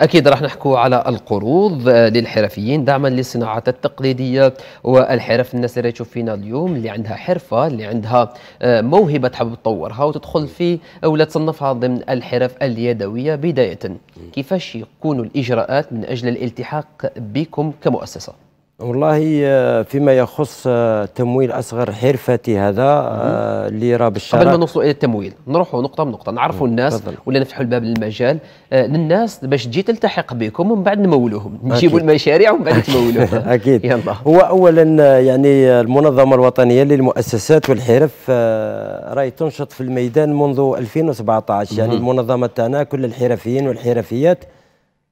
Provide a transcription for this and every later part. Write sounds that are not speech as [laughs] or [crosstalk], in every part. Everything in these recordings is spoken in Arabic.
أكيد راح نحكوا على القروض آه، للحرفيين دعما للصناعات التقليدية والحرف الناس اللي تشوف فينا اليوم اللي عندها حرفة اللي عندها آه، موهبة تحب تطورها وتدخل في أو تصنفها ضمن الحرف اليدوية بداية كيفاش يكون الإجراءات من أجل الالتحاق بكم كمؤسسة والله آه، فيما يخص آه، تمويل اصغر حرفتي هذا آه، اللي راه بالشارع قبل ما نوصلوا الى التمويل نروحوا نقطه بنقطه نعرفوا الناس فضل. ولا نفتحوا الباب للمجال للناس باش تجي تلتحق بكم ومن بعد نمولوهم نجيبوا المشاريع ومن بعد تمولوهم [laughs] اكيد يلا هو اولا يعني المنظمه الوطنيه للمؤسسات والحرف راهي تنشط في الميدان منذ 2017 يعني المنظمه تاعنا كل الحرفيين والحرفيات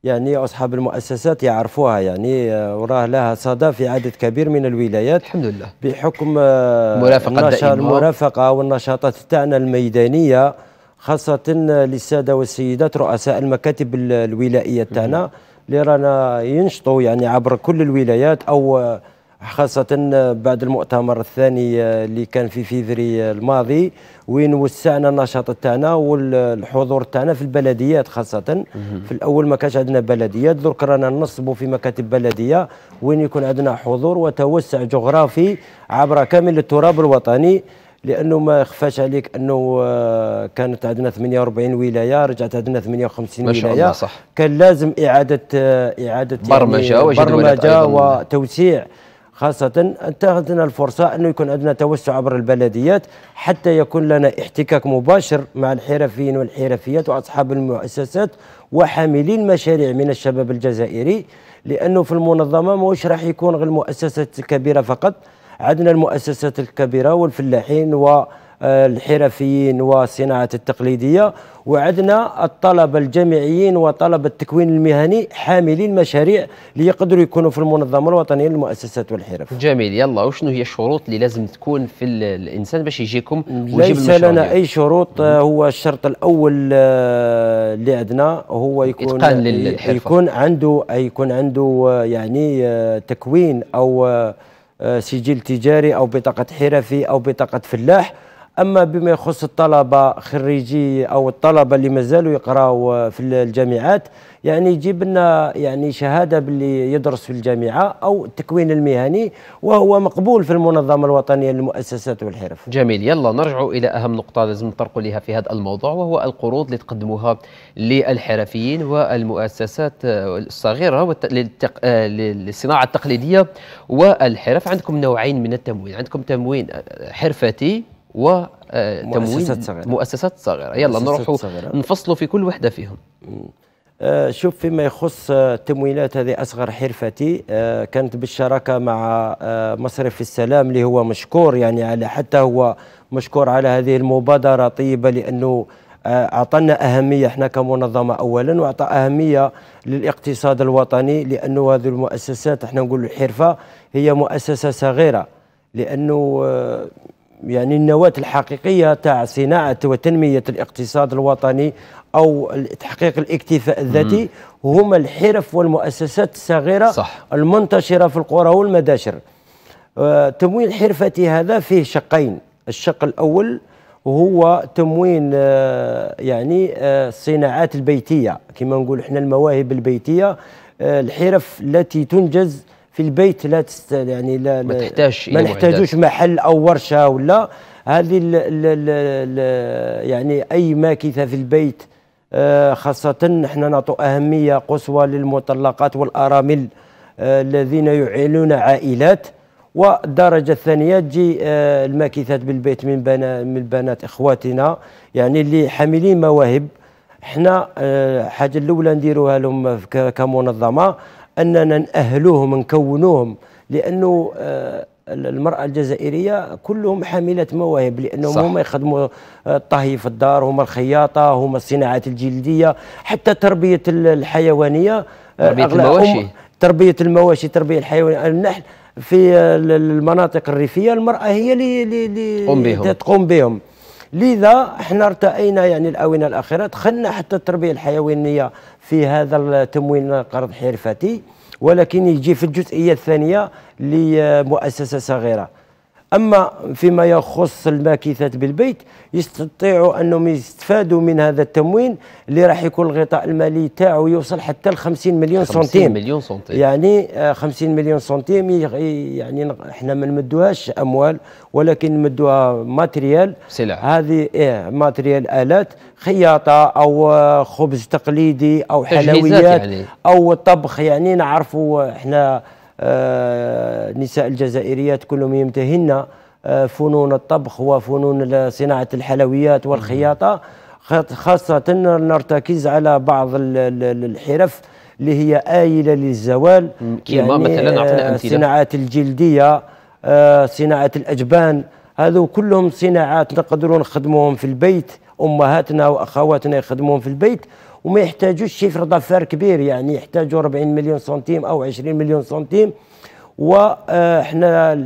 يعني اصحاب المؤسسات يعرفوها يعني آه، وراه لها صدى في عدد كبير من الولايات الحمد لله بحكم آه، مرافقه المرافقه والنشاطات تاعنا الميدانيه خاصه للساده والسيدات رؤساء المكاتب الولائيه تاعنا اللي رانا ينشطوا يعني عبر كل الولايات او خاصة بعد المؤتمر الثاني اللي كان في فيفري الماضي وين وسعنا النشاط تاعنا والحضور تاعنا في البلديات خاصة في الأول ما كانش عندنا بلديات درك رانا ننصبوا في مكاتب بلدية وين يكون عندنا حضور وتوسع جغرافي عبر كامل التراب الوطني لانه ما خفاش عليك انه آه، كانت عندنا 48 ولايه رجعت عندنا 58 ما شاء ولايه الله صح. كان لازم اعاده آه، اعاده برمجه يعني برمجه وتوسيع خاصة اتخذنا الفرصة أنه يكون عندنا توسع عبر البلديات حتى يكون لنا احتكاك مباشر مع الحرفيين والحرفيات وأصحاب المؤسسات وحاملي المشاريع من الشباب الجزائري لأنه في المنظمة مش راح يكون غير المؤسسات الكبيرة فقط عندنا المؤسسات الكبيرة والفلاحين و الحرفيين وصناعة التقليدية وعدنا الطلبة الجامعيين وطلبة التكوين المهني حاملين مشاريع ليقدروا يكونوا في المنظمة الوطنية للمؤسسات والحرف جميل يلا وشنو هي الشروط اللي لازم تكون في الإنسان باش يجيكم ليس لنا أي شروط آه، هو الشرط الأول آه، اللي عندنا هو يكون يكون عنده يكون عنده آه، يعني تكوين أو سجل تجاري أو بطاقة حرفي أو بطاقة فلاح اما بما يخص الطلبه خريجي او الطلبه اللي مازالوا يقراوا في الجامعات يعني يجيب لنا يعني شهاده باللي يدرس في الجامعه او التكوين المهني وهو مقبول في المنظمه الوطنيه للمؤسسات والحرف. جميل يلا نرجع الى اهم نقطه لازم نطرقوا لها في هذا الموضوع وهو القروض اللي تقدموها للحرفيين والمؤسسات الصغيره آه، للصناعه التقليديه والحرف عندكم نوعين من التموين عندكم تموين حرفتي وتمويل آه، مؤسسات صغيره مؤسسات صغيره يلا نروحوا نفصلوا في كل وحده فيهم آه، شوف فيما يخص آه، التمويلات هذه اصغر حرفتي كانت بالشراكه مع مصرف السلام اللي هو مشكور يعني على حتى هو مشكور على هذه المبادره طيبه لانه اعطانا اهميه احنا كمنظمه اولا واعطى اهميه للاقتصاد الوطني لانه هذه المؤسسات احنا نقول الحرفه هي مؤسسه صغيره لانه يعني النواة الحقيقية تاع صناعة وتنمية الاقتصاد الوطني أو تحقيق الاكتفاء الذاتي هما الحرف والمؤسسات الصغيرة صح. المنتشرة في القرى والمداشر آه تمويل حرفتي هذا فيه شقين الشق الأول هو تموين آه يعني آه الصناعات البيتية كما نقول احنا المواهب البيتية آه، الحرف التي تنجز في البيت لا تست يعني لا ما تحتاجش ما نحتاجوش محل او ورشه ولا هذه ال ال ال ال يعني اي ماكثه في البيت آه، خاصه احنا نعطوا اهميه قصوى للمطلقات والارامل آه، الذين يعينون عائلات والدرجة الثانية تجي آه، الماكثات بالبيت من من بنات اخواتنا يعني اللي حاملين مواهب احنا الحاجه الاولى نديروها لهم كمنظمه اننا ناهلوهم نكونوهم لانه آه، المرأة الجزائرية كلهم حاملات مواهب لأنهم هما يخدموا آه، الطهي في الدار هما الخياطة هما الصناعات الجلدية حتى تربية الحيوانية آه، تربية المواشي تربية المواشي تربية الحيوانية النحل في المناطق الريفية المرأة هي اللي تقوم بهم لذا احنا ارتأينا يعني الآونة الأخيرة دخلنا حتى التربية الحيوانية في هذا التموين قرض حرفتي ولكن يجي في الجزئية الثانية لمؤسسة صغيرة أما فيما يخص الماكثات بالبيت يستطيعوا أنهم يستفادوا من هذا التموين اللي راح يكون الغطاء المالي تاعو يوصل حتى ل 50 مليون سنتيم 50 مليون سنتيم يعني 50 آه، مليون سنتيم يعني احنا ما نمدوهاش أموال ولكن نمدوها ماتريال سلع هذه إيه ماتريال آلات خياطة أو آه، خبز تقليدي أو حلويات يعني. أو طبخ يعني نعرفوا احنا النساء آه، الجزائريات كلهم يمتهن آه، فنون الطبخ وفنون صناعة الحلويات والخياطة خاصة نرتكز على بعض الحرف اللي هي آيلة للزوال كيما يعني آه، مثلا صناعة أمثلة الجلدية صناعة الأجبان هذو كلهم صناعات نقدروا نخدموهم في البيت أمهاتنا وأخواتنا يخدموهم في البيت وما يحتاجوش شيفر دافير كبير يعني يحتاجوا 40 مليون سنتيم او 20 مليون سنتيم وحنا آه،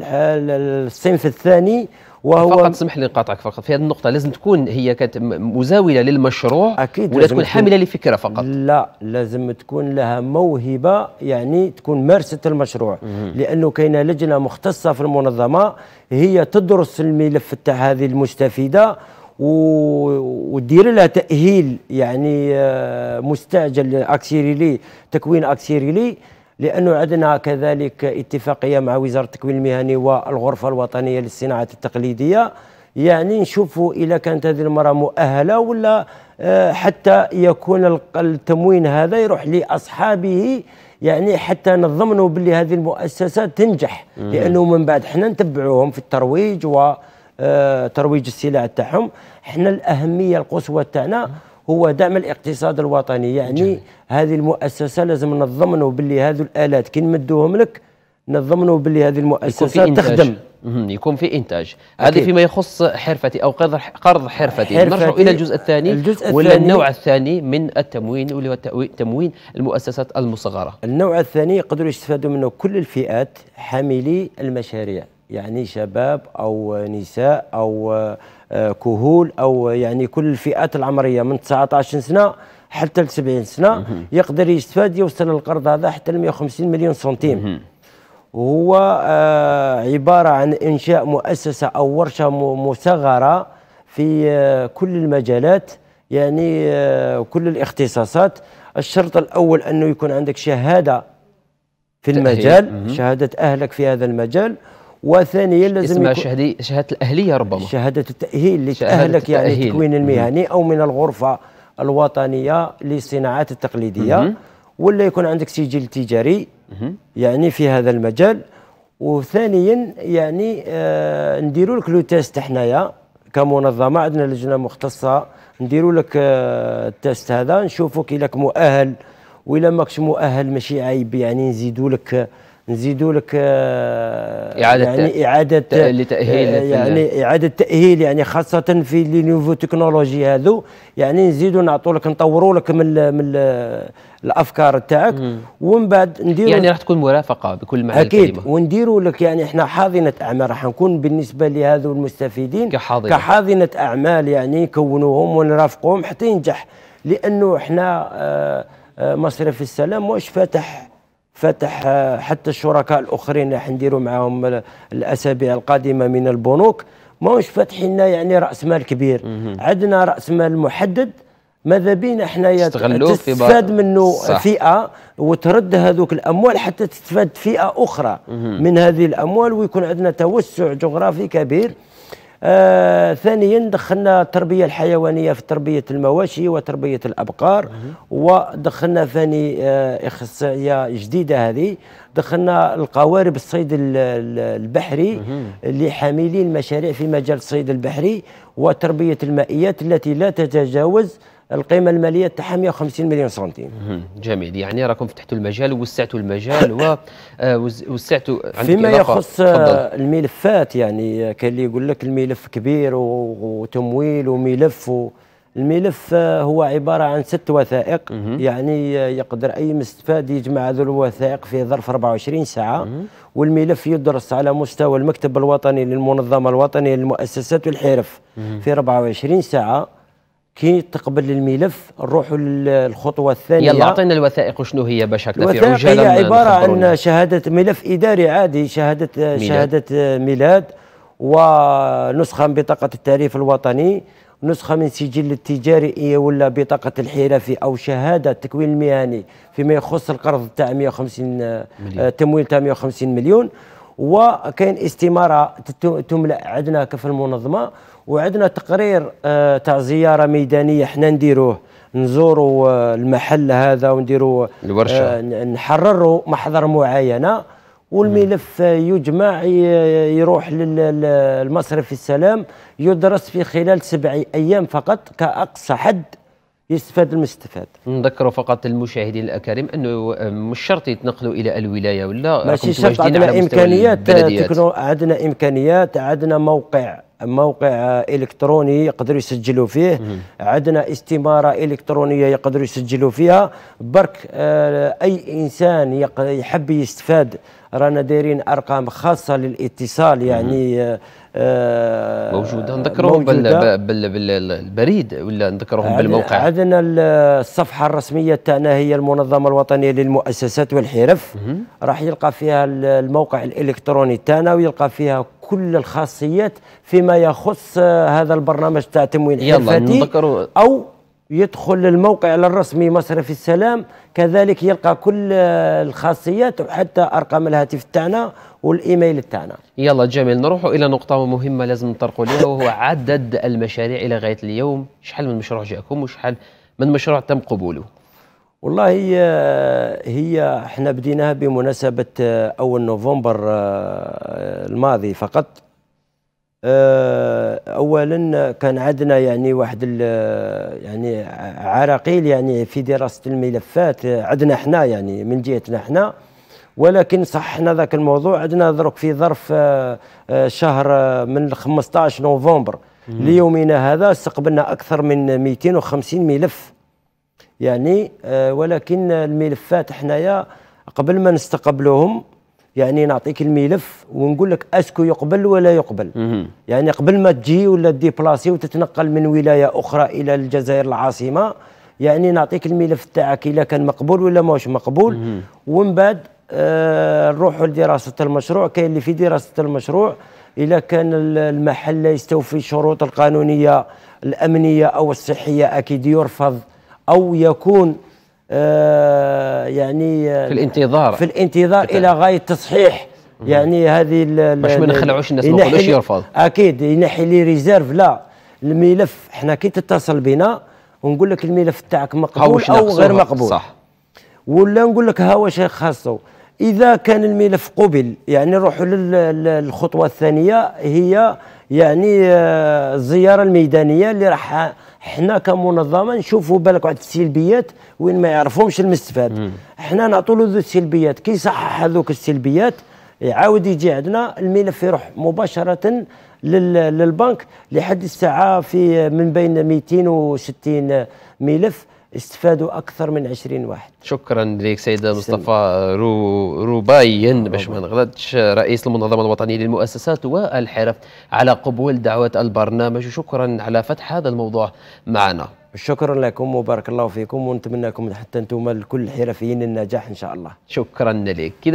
الصنف الثاني وهو فقط اسمح لي نقاطعك فقط في هذه النقطة لازم تكون هي كانت مزاولة للمشروع أكيد ولا تكون حاملة لفكرة فقط لا لازم تكون لها موهبة يعني تكون مارسة المشروع لأنه كاين لجنة مختصة في المنظمة هي تدرس الملف تاع هذه المستفيدة ودير لها تاهيل يعني آه، مستعجل اكسيريلي تكوين اكسيريلي لانه عندنا كذلك اتفاقيه مع وزاره التكوين المهني والغرفه الوطنيه للصناعات التقليديه يعني نشوفوا اذا كانت هذه المراه مؤهله ولا آه، حتى يكون التموين هذا يروح لاصحابه يعني حتى نضمنوا باللي هذه المؤسسات تنجح لانه من بعد حنا نتبعوهم في الترويج و آه، ترويج السلع تاعهم حنا الاهميه القصوى تاعنا هو دعم الاقتصاد الوطني يعني جميل. هذه المؤسسه لازم نضمنوا باللي هذو الالات كي نمدوهم لك نضمنوا باللي هذه المؤسسه يكون تخدم يكون في انتاج هذا فيما يخص حرفتي او قرض قرض حرفتي, حرفتي نرجع الى الجزء الثاني الجزء ولا الثاني النوع الثاني من التموين واللي هو تموين المؤسسات المصغره النوع الثاني يقدروا يستفادوا منه كل الفئات حاملي المشاريع يعني شباب او نساء او آه، كهول او يعني كل الفئات العمريه من 19 سنه حتى ل 70 سنه يقدر يستفاد يوصل القرض هذا حتى ل 150 مليون سنتيم وهو آه، عباره عن انشاء مؤسسه او ورشه مصغره في آه، كل المجالات يعني كل الاختصاصات الشرط الاول انه يكون عندك شهاده في المجال شهاده اهلك في هذا المجال وثانيا لازم اسمها شهادة شهادة الأهلية ربما شهادة التأهيل لتأهلك يعني التكوين المهني أو من الغرفة الوطنية للصناعات التقليدية مم. ولا يكون عندك سجل تجاري مم. يعني في هذا المجال وثانيا يعني آه نديروا لك لو تيست حنايا كمنظمه عندنا لجنه مختصه نديروا لك آه التيست هذا نشوفوك الاك مؤهل وإلا ماكش مؤهل ماشي عيب يعني نزيدوا لك نزيدوا لك آه، اعاده يعني اعاده لتاهيل آه، يعني اعاده تاهيل يعني خاصه في لي نوفو تكنولوجي هذو يعني نزيدوا نعطوا لك نطوروا لك من من الافكار تاعك ومن بعد نديروا يعني راح تكون مرافقه بكل معنى اكيد ونديروا لك يعني احنا حاضنه اعمال راح نكون بالنسبه لهذو المستفيدين كحاضنه كحاضنه اعمال يعني نكونوهم ونرافقوهم حتى ينجح لانه احنا آه، مصرف السلام واش فاتح فتح آه، حتى الشركاء الاخرين راح نديروا معاهم الاسابيع القادمه من البنوك ماهوش فاتحين يعني راس مال كبير عندنا راس مال محدد ماذا بينا حنايا تستفاد منه صح. فئه وترد هذوك الاموال حتى تستفاد فئه اخرى مم. من هذه الاموال ويكون عندنا توسع جغرافي كبير آه ثانيا دخلنا التربيه الحيوانيه في تربيه المواشي وتربيه الابقار ودخلنا ثاني آه اخصائيه جديده هذه دخلنا القوارب الصيد البحري لحاملين مشاريع في مجال الصيد البحري وتربيه المائيات التي لا تتجاوز القيمه الماليه تاعها 150 مليون سنتيم جميل يعني راكم فتحتوا المجال ووسعتوا المجال ووسعتوا آه، فيما يخص آه، الملفات يعني كاين اللي يقول لك الملف كبير وتمويل وملف و الملف آه، هو عبارة عن ست وثائق يعني يقدر أي مستفاد يجمع هذو الوثائق في ظرف 24 ساعة والملف يدرس على مستوى المكتب الوطني للمنظمة الوطنية للمؤسسات والحرف في 24 ساعة كي تقبل الملف نروحوا للخطوه الثانيه يلا اعطينا الوثائق شنو هي باش هكذا في عجاله هي عباره عن شهاده ملف اداري عادي شهاده ميلاد. شهاده ميلاد ونسخه من بطاقه التعريف الوطني نسخه من سجل التجاري ولا بطاقه الحرفي او شهاده التكوين المهني فيما يخص القرض تاع 150 مليون. آه، تمويل تاع 150 مليون وكاين استماره تملا عندنا كف المنظمه وعندنا تقرير آه، تاع زياره ميدانيه حنا نديروه نزوروا آه، المحل هذا ونديروا الورشه آه، نحرروا محضر معاينه والملف يجمع يروح للمصرف السلام يدرس في خلال سبع ايام فقط كاقصى حد يستفاد المستفاد نذكر فقط المشاهدين الاكارم انه مش شرط يتنقلوا الى الولايه ولا ماشي شرط عندنا امكانيات عندنا امكانيات عندنا موقع موقع الكتروني يقدروا يسجلوا فيه عندنا استماره الكترونيه يقدروا يسجلوا فيها برك آه، اي انسان يحب يستفاد رانا دايرين ارقام خاصه للاتصال يعني آه، موجوده نذكرهم بالبريد ولا نذكرهم بالموقع عندنا الصفحه الرسميه تاعنا هي المنظمه الوطنيه للمؤسسات والحرف راح يلقى فيها الموقع الالكتروني تاعنا ويلقى فيها كل الخاصيات فيما يخص آه، هذا البرنامج تاع تمويل حرفتي او يدخل الموقع الرسمي مصرف السلام كذلك يلقى كل الخاصيات وحتى ارقام الهاتف تاعنا والايميل تاعنا يلا جميل نروح الى نقطه مهمه لازم نطرقوا لها وهو عدد المشاريع الى غايه اليوم شحال من مشروع جاكم وشحال من مشروع تم قبوله والله هي آه، هي احنا بديناها بمناسبه آه، اول نوفمبر آه، الماضي فقط آه، اولا كان عندنا يعني واحد يعني عراقيل يعني في دراسه الملفات عندنا احنا يعني من جهتنا احنا ولكن صححنا ذاك الموضوع عندنا درك في ظرف آه، آه، شهر من 15 نوفمبر ليومنا هذا استقبلنا اكثر من 250 ملف يعني ولكن الملفات حنايا قبل ما نستقبلوهم يعني نعطيك الملف ونقول لك اسكو يقبل ولا يقبل يعني قبل ما تجي ولا ديبلاسي وتتنقل من ولايه اخرى الى الجزائر العاصمه يعني نعطيك الملف تاعك اذا كان مقبول ولا ماهوش مقبول ومن بعد آه لدراسه المشروع كاين اللي في دراسه المشروع اذا كان المحل لا يستوفي الشروط القانونيه الامنيه او الصحيه اكيد يرفض او يكون آه، يعني في الانتظار في الانتظار أتعلم. الى غايه تصحيح يعني هذه باش ما نخلعوش الناس ما نقولوش يرفض اكيد ينحي لي ريزيرف لا الملف احنا كي تتصل بنا ونقول لك الملف تاعك مقبول او غير مقبول صح ولا نقول لك ها واش خاصو اذا كان الملف قبل يعني نروحوا للخطوه الثانيه هي يعني آه، الزياره الميدانيه اللي راح حنا كمنظمه نشوفوا بالك واحد السلبيات وين ما يعرفهمش المستفاد حنا نعطوا له السلبيات كي صحح هذوك السلبيات يعاود يجي عندنا الملف يروح مباشره للبنك لحد الساعه في من بين 260 ملف استفادوا اكثر من 20 واحد شكرا لك سيده مصطفى رو روباين باش ما نغلطش رئيس المنظمه الوطنيه للمؤسسات والحرف على قبول دعوه البرنامج وشكرا على فتح هذا الموضوع معنا شكرا لكم وبارك الله فيكم ونتمنى لكم حتى انتم الكل حرفيين النجاح ان شاء الله شكرا لك